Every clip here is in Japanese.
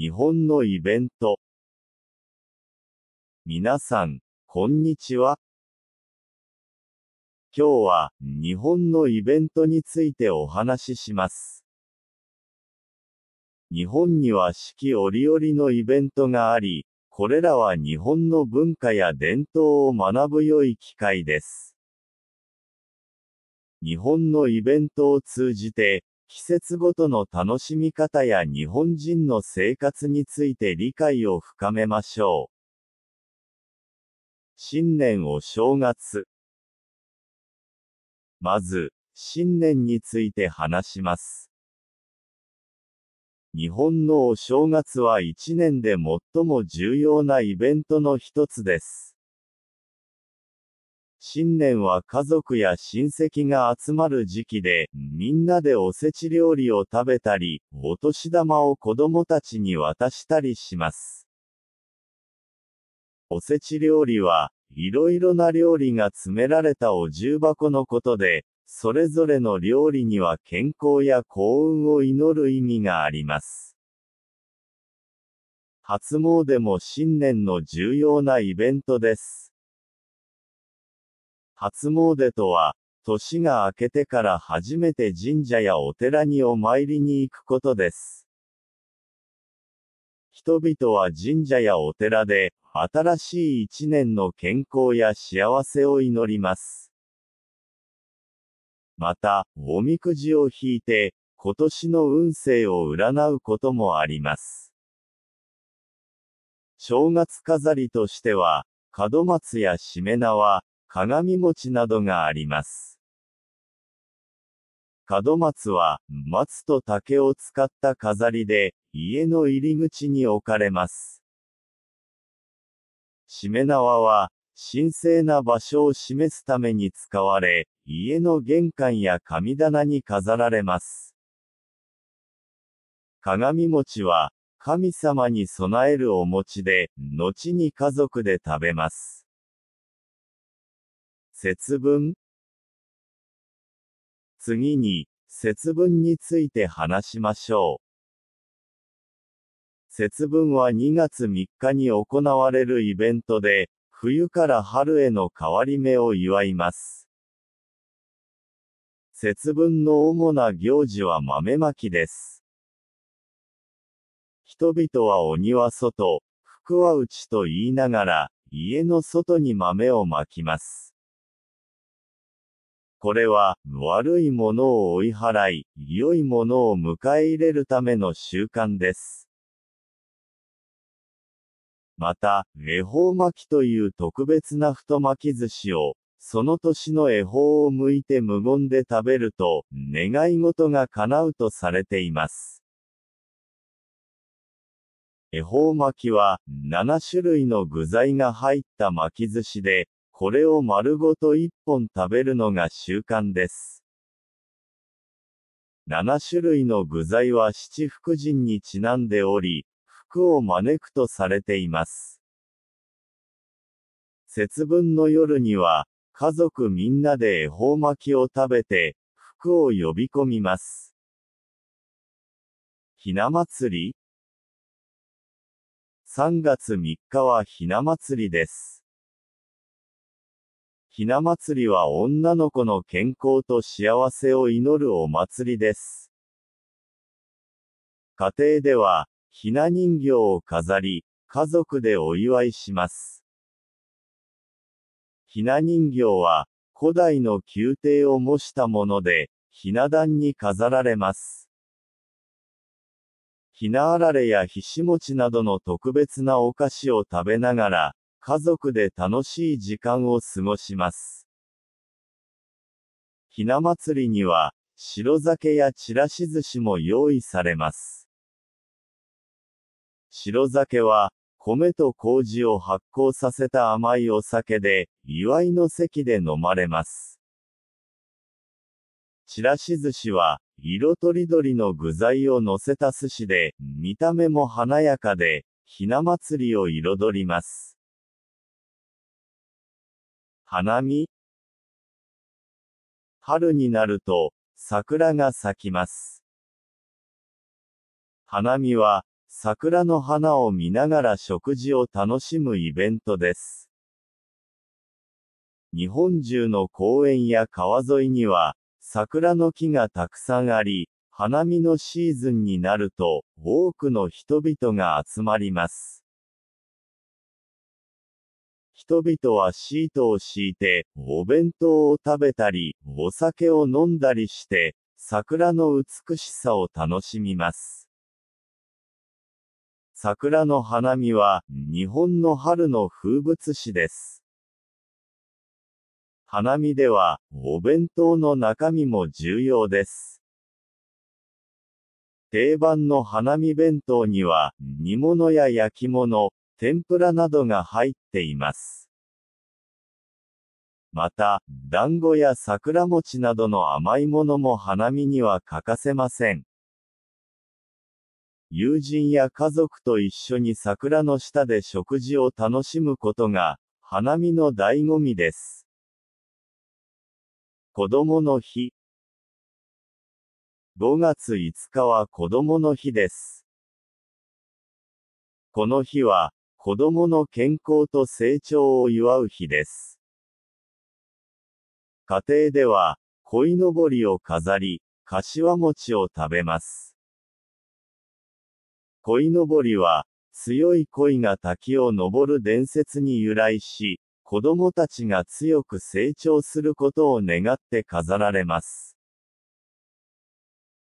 日本のイベント。皆さん、こんにちは。今日は、日本のイベントについてお話しします。日本には四季折々のイベントがあり、これらは日本の文化や伝統を学ぶ良い機会です。日本のイベントを通じて、季節ごとの楽しみ方や日本人の生活について理解を深めましょう。新年お正月。まず、新年について話します。日本のお正月は一年で最も重要なイベントの一つです。新年は家族や親戚が集まる時期で、みんなでおせち料理を食べたり、お年玉を子供たちに渡したりします。おせち料理は、いろいろな料理が詰められたお重箱のことで、それぞれの料理には健康や幸運を祈る意味があります。初詣も新年の重要なイベントです。初詣とは、年が明けてから初めて神社やお寺にお参りに行くことです。人々は神社やお寺で、新しい一年の健康や幸せを祈ります。また、おみくじを引いて、今年の運勢を占うこともあります。正月飾りとしては、門松やしめ縄、鏡餅などがあります。門松は、松と竹を使った飾りで、家の入り口に置かれます。しめ縄は、神聖な場所を示すために使われ、家の玄関や神棚に飾られます。鏡餅は、神様に供えるお餅で、後に家族で食べます。節分。次に、節分について話しましょう。節分は2月3日に行われるイベントで、冬から春への変わり目を祝います。節分の主な行事は豆まきです。人々は鬼は外、福は内と言いながら、家の外に豆をまきます。これは、悪いものを追い払い、良いものを迎え入れるための習慣です。また、恵方巻きという特別な太巻き寿司を、その年の恵方を向いて無言で食べると、願い事が叶うとされています。恵方巻きは、7種類の具材が入った巻き寿司で、これを丸ごと1本食べるのが習慣です。7種類の具材は七福神にちなんでおり、福を招くとされています。節分の夜には、家族みんなで恵方巻きを食べて、福を呼び込みます。ひな祭り ?3 月3日はひな祭りです。ひな祭りは女の子の健康と幸せを祈るお祭りです。家庭では、ひな人形を飾り、家族でお祝いします。ひな人形は、古代の宮廷を模したもので、ひな壇に飾られます。ひなあられやひしもちなどの特別なお菓子を食べながら、家族で楽しい時間を過ごします。ひな祭りには、白酒やちらし寿司も用意されます。白酒は、米と麹を発酵させた甘いお酒で、祝いの席で飲まれます。ちらし寿司は、色とりどりの具材を乗せた寿司で、見た目も華やかで、ひな祭りを彩ります。花見春になると、桜が咲きます。花見は、桜の花を見ながら食事を楽しむイベントです。日本中の公園や川沿いには、桜の木がたくさんあり、花見のシーズンになると、多くの人々が集まります。人々はシートを敷いて、お弁当を食べたり、お酒を飲んだりして、桜の美しさを楽しみます。桜の花見は、日本の春の風物詩です。花見では、お弁当の中身も重要です。定番の花見弁当には、煮物や焼き物、天ぷらなどが入っています。また、団子や桜餅などの甘いものも花見には欠かせません。友人や家族と一緒に桜の下で食事を楽しむことが、花見の醍醐味です。子供の日。5月5日は子供の日です。この日は、子供の健康と成長を祝う日です。家庭では、鯉のぼりを飾り、柏餅を食べます。鯉のぼりは、強い鯉が滝を登る伝説に由来し、子供たちが強く成長することを願って飾られます。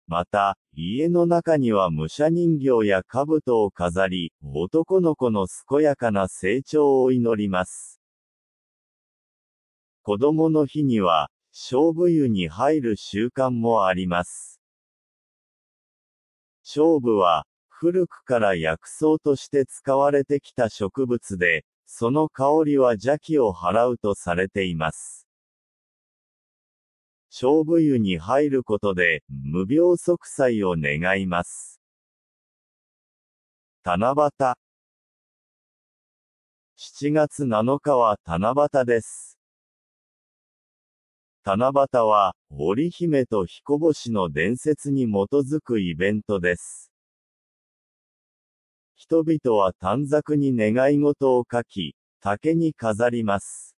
また、家の中には武者人形や兜を飾り、男の子の健やかな成長を祈ります。子供の日には、勝負湯に入る習慣もあります。勝負は、古くから薬草として使われてきた植物で、その香りは邪気を払うとされています。勝負湯に入ることで、無病息災を願います。七夕。7月7日は七夕です。七夕は、織姫と彦星の伝説に基づくイベントです。人々は短冊に願い事を書き、竹に飾ります。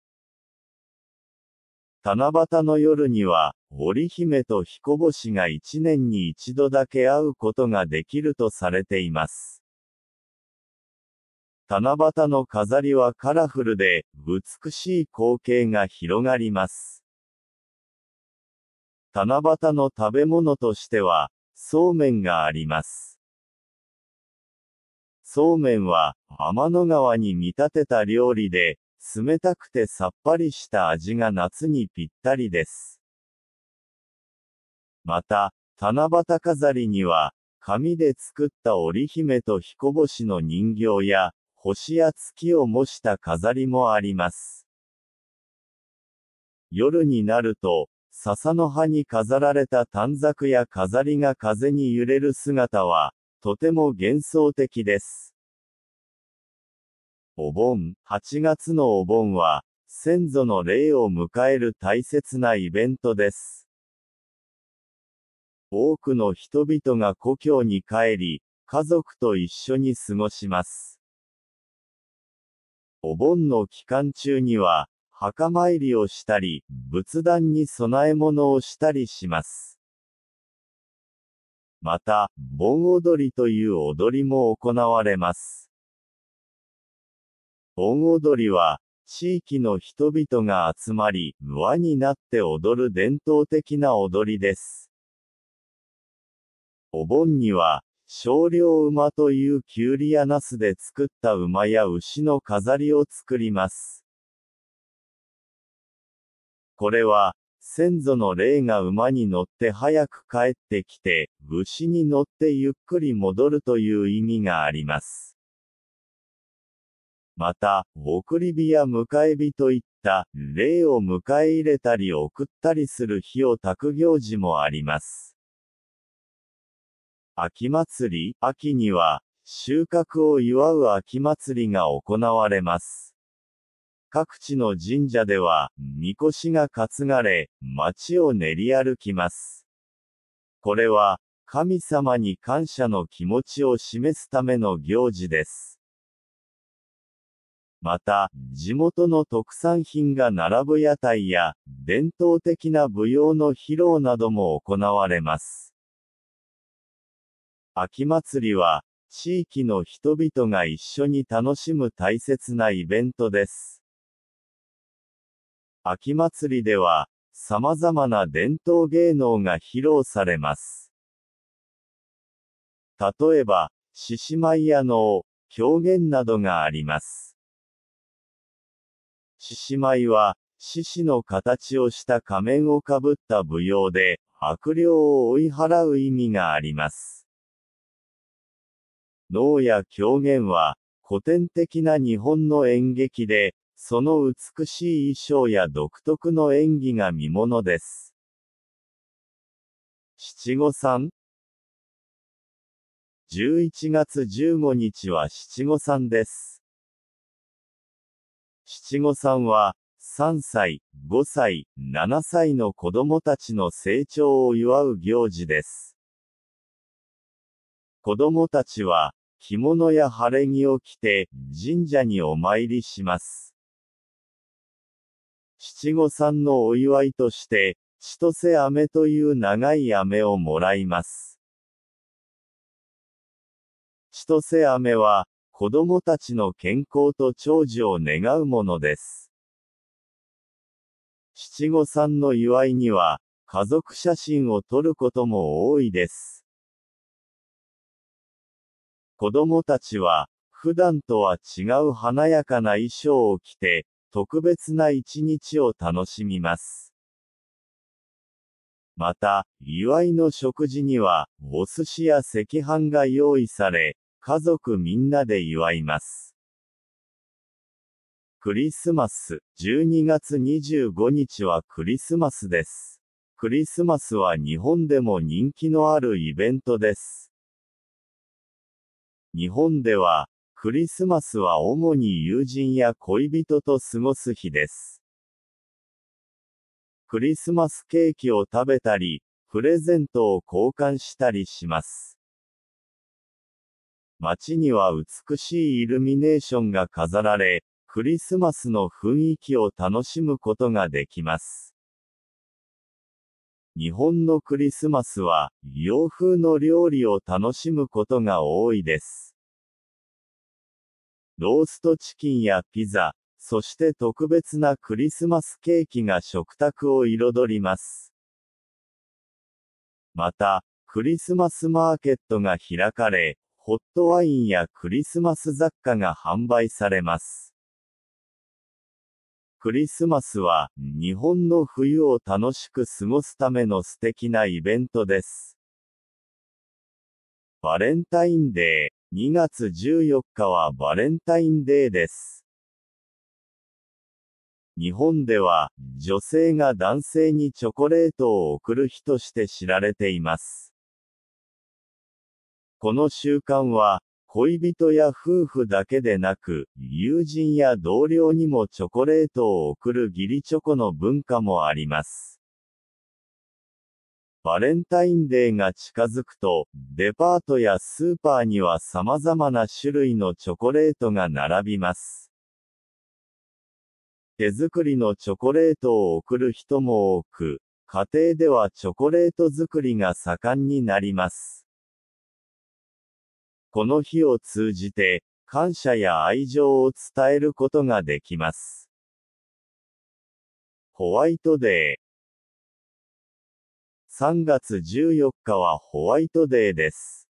七夕の夜には、織姫と彦星が一年に一度だけ会うことができるとされています。七夕の飾りはカラフルで、美しい光景が広がります。七夕の食べ物としては、そうめんがあります。そうめんは、天の川に見立てた料理で、冷たくてさっぱりした味が夏にぴったりです。また、七夕飾りには、紙で作った織姫と彦星の人形や、星や月を模した飾りもあります。夜になると、笹の葉に飾られた短冊や飾りが風に揺れる姿は、とても幻想的です。お盆、8月のお盆は、先祖の霊を迎える大切なイベントです。多くの人々が故郷に帰り、家族と一緒に過ごします。お盆の期間中には、墓参りをしたり、仏壇に供え物をしたりします。また、盆踊りという踊りも行われます。盆踊りは、地域の人々が集まり、輪になって踊る伝統的な踊りです。お盆には、少量馬というキュウリやナスで作った馬や牛の飾りを作ります。これは、先祖の霊が馬に乗って早く帰ってきて、牛に乗ってゆっくり戻るという意味があります。また、送り火や迎え火といった、霊を迎え入れたり送ったりする火を焚く行事もあります。秋祭り、秋には、収穫を祝う秋祭りが行われます。各地の神社では、みこしが担がれ、町を練り歩きます。これは、神様に感謝の気持ちを示すための行事です。また、地元の特産品が並ぶ屋台や、伝統的な舞踊の披露なども行われます。秋祭りは、地域の人々が一緒に楽しむ大切なイベントです。秋祭りでは、様々な伝統芸能が披露されます。例えば、獅子舞や能、狂言などがあります。獅子舞は、獅子の形をした仮面をかぶった舞踊で、悪霊を追い払う意味があります。能や狂言は、古典的な日本の演劇で、その美しい衣装や独特の演技が見ものです。七五三11月15日は七五三です。七五三は、3歳、5歳、7歳の子供たちの成長を祝う行事です。子供たちは、着物や晴れ着を着て、神社にお参りします。七五三のお祝いとして、千歳飴という長い飴をもらいます。千歳飴は、子供たちの健康と長寿を願うものです。七五三の祝いには、家族写真を撮ることも多いです。子供たちは、普段とは違う華やかな衣装を着て、特別な一日を楽しみます。また、祝いの食事には、お寿司や赤飯が用意され、家族みんなで祝います。クリスマス。12月25日はクリスマスです。クリスマスは日本でも人気のあるイベントです。日本では、クリスマスは主に友人や恋人と過ごす日です。クリスマスケーキを食べたり、プレゼントを交換したりします。街には美しいイルミネーションが飾られ、クリスマスの雰囲気を楽しむことができます。日本のクリスマスは、洋風の料理を楽しむことが多いです。ローストチキンやピザ、そして特別なクリスマスケーキが食卓を彩ります。また、クリスマスマーケットが開かれ、ホットワインやクリスマス雑貨が販売されます。クリスマスは、日本の冬を楽しく過ごすための素敵なイベントです。バレンタインデー、2月14日はバレンタインデーです。日本では、女性が男性にチョコレートを贈る日として知られています。この習慣は、恋人や夫婦だけでなく、友人や同僚にもチョコレートを贈る義理チョコの文化もあります。バレンタインデーが近づくと、デパートやスーパーには様々な種類のチョコレートが並びます。手作りのチョコレートを贈る人も多く、家庭ではチョコレート作りが盛んになります。この日を通じて、感謝や愛情を伝えることができます。ホワイトデー。3月14日はホワイトデーです。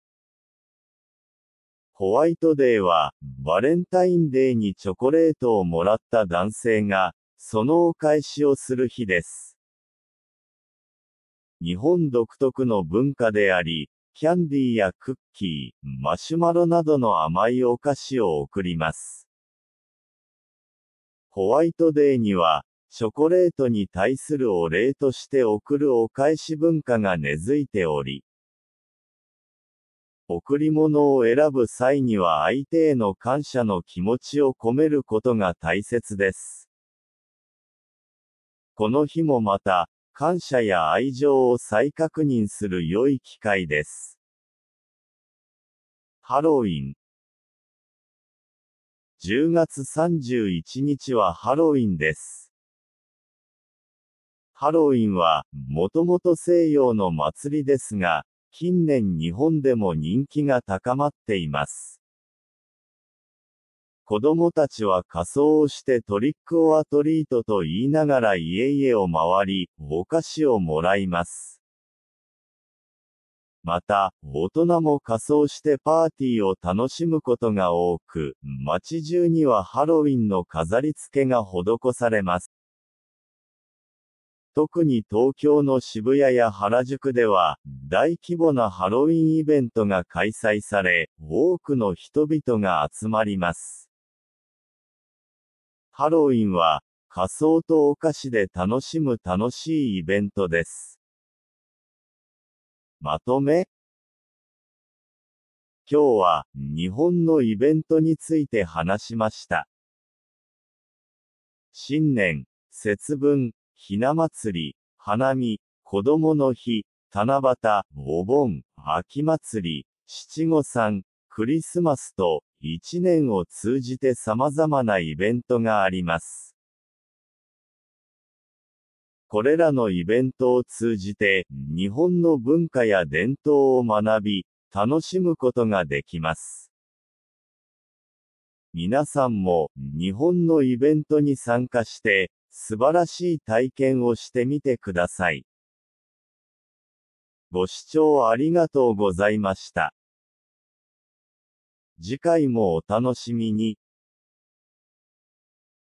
ホワイトデーは、バレンタインデーにチョコレートをもらった男性が、そのお返しをする日です。日本独特の文化であり、キャンディーやクッキー、マシュマロなどの甘いお菓子を贈ります。ホワイトデーには、チョコレートに対するお礼として贈るお返し文化が根付いており、贈り物を選ぶ際には相手への感謝の気持ちを込めることが大切です。この日もまた、感謝や愛情を再確認する良い機会です。ハロウィン10月31日はハロウィンです。ハロウィンは、もともと西洋の祭りですが、近年日本でも人気が高まっています。子供たちは仮装をしてトリックオアトリートと言いながら家々を回り、お菓子をもらいます。また、大人も仮装してパーティーを楽しむことが多く、街中にはハロウィンの飾り付けが施されます。特に東京の渋谷や原宿では、大規模なハロウィンイベントが開催され、多くの人々が集まります。ハロウィンは、仮装とお菓子で楽しむ楽しいイベントです。まとめ今日は、日本のイベントについて話しました。新年、節分、ひな祭り、花見、子供の日、七夕、お盆、秋祭り、七五三、クリスマスと、一年を通じて様々なイベントがあります。これらのイベントを通じて、日本の文化や伝統を学び、楽しむことができます。皆さんも、日本のイベントに参加して、素晴らしい体験をしてみてください。ご視聴ありがとうございました。次回もお楽しみに。